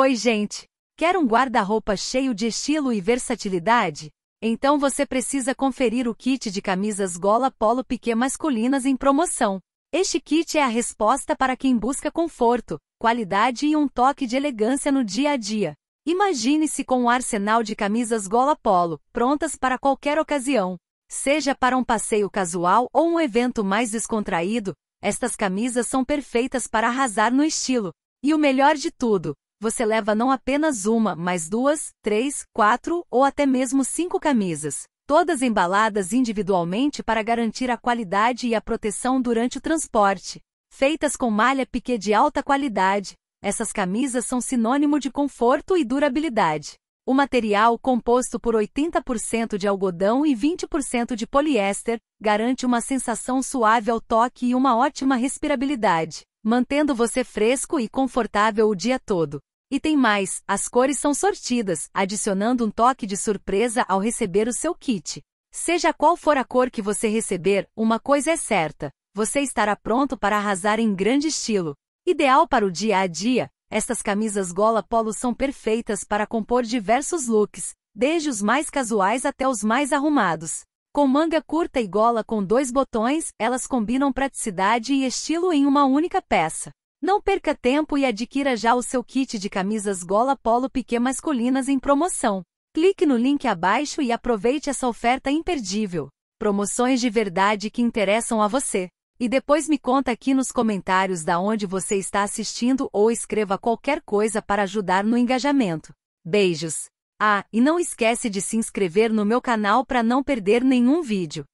Oi, gente! Quer um guarda-roupa cheio de estilo e versatilidade? Então você precisa conferir o kit de camisas gola polo Piquet masculinas em promoção. Este kit é a resposta para quem busca conforto, qualidade e um toque de elegância no dia a dia. Imagine-se com um arsenal de camisas gola polo, prontas para qualquer ocasião. Seja para um passeio casual ou um evento mais descontraído, estas camisas são perfeitas para arrasar no estilo. E o melhor de tudo, você leva não apenas uma, mas duas, três, quatro ou até mesmo cinco camisas, todas embaladas individualmente para garantir a qualidade e a proteção durante o transporte. Feitas com malha piquê de alta qualidade, essas camisas são sinônimo de conforto e durabilidade. O material, composto por 80% de algodão e 20% de poliéster, garante uma sensação suave ao toque e uma ótima respirabilidade, mantendo você fresco e confortável o dia todo. E tem mais, as cores são sortidas, adicionando um toque de surpresa ao receber o seu kit. Seja qual for a cor que você receber, uma coisa é certa, você estará pronto para arrasar em grande estilo. Ideal para o dia a dia, estas camisas gola polo são perfeitas para compor diversos looks, desde os mais casuais até os mais arrumados. Com manga curta e gola com dois botões, elas combinam praticidade e estilo em uma única peça. Não perca tempo e adquira já o seu kit de camisas Gola Polo Piquet masculinas em promoção. Clique no link abaixo e aproveite essa oferta imperdível. Promoções de verdade que interessam a você. E depois me conta aqui nos comentários da onde você está assistindo ou escreva qualquer coisa para ajudar no engajamento. Beijos. Ah, e não esquece de se inscrever no meu canal para não perder nenhum vídeo.